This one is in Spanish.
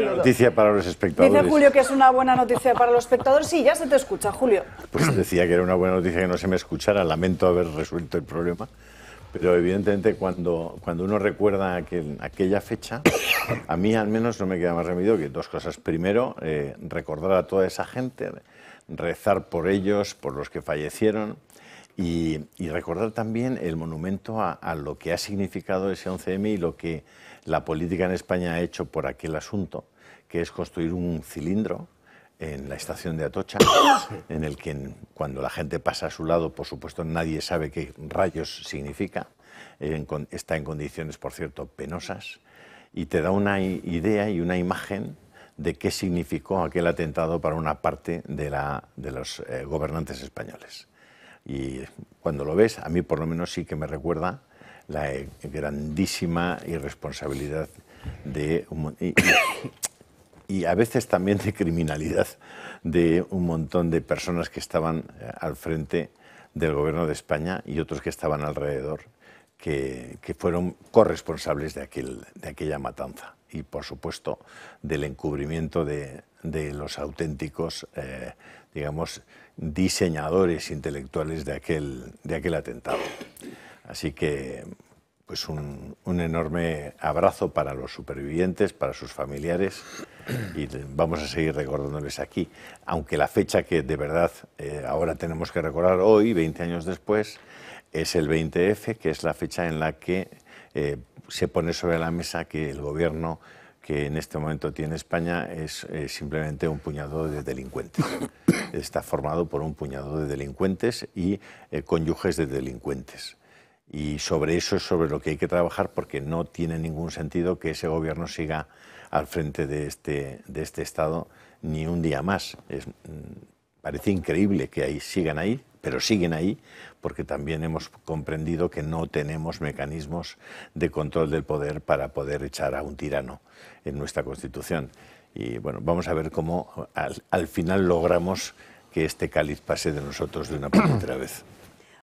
noticia para los espectadores. Dice Julio que es una buena noticia para los espectadores. Sí, ya se te escucha, Julio. Pues decía que era una buena noticia que no se me escuchara. Lamento haber resuelto el problema. Pero evidentemente cuando, cuando uno recuerda aquella fecha, a mí al menos no me queda más remedio que dos cosas. Primero, eh, recordar a toda esa gente, rezar por ellos, por los que fallecieron. Y, recordar también el monumento a, lo que ha significado ese 11M y lo que la política en España ha hecho por aquel asunto, que es construir un cilindro en la estación de Atocha, en el que cuando la gente pasa a su lado, por supuesto, nadie sabe qué rayos significa. está en condiciones, por cierto, penosas, y te da una idea y una imagen de qué significó aquel atentado para una parte de, los eh, gobernantes españoles y cuando lo ves, a mí por lo menos sí que me recuerda la eh, grandísima irresponsabilidad de y, a veces también de criminalidad de un montón de personas que estaban eh, al frente del gobierno de España y otros que estaban alrededor, que, que fueron corresponsables de, aquel, de aquella matanza y, por supuesto, del encubrimiento de, de los auténticos, eh, digamos, diseñadores intelectuales de aquel, de aquel atentado. Así que, pues un, enorme abrazo para los supervivientes, para sus familiares, y vamos a seguir recordándoles aquí. Aunque la fecha que de verdad eh, ahora tenemos que recordar hoy, 20 años después, es el 20F, que es la fecha en la que eh, se pone sobre la mesa que el gobierno que en este momento tiene España es eh, simplemente un puñado de delincuentes. Está formado por un puñado de delincuentes y eh, cónyuges de delincuentes. Y sobre eso es sobre lo que hay que trabajar porque no tiene ningún sentido que ese gobierno siga al frente de este, de este Estado ni un día más. Mm, parece increíble que ahí sigan ahí, pero siguen ahí porque también hemos comprendido que no tenemos mecanismos de control del poder para poder echar a un tirano en nuestra Constitución. Y bueno, vamos a ver cómo al, final logramos que este cáliz pase de nosotros de una primera vez.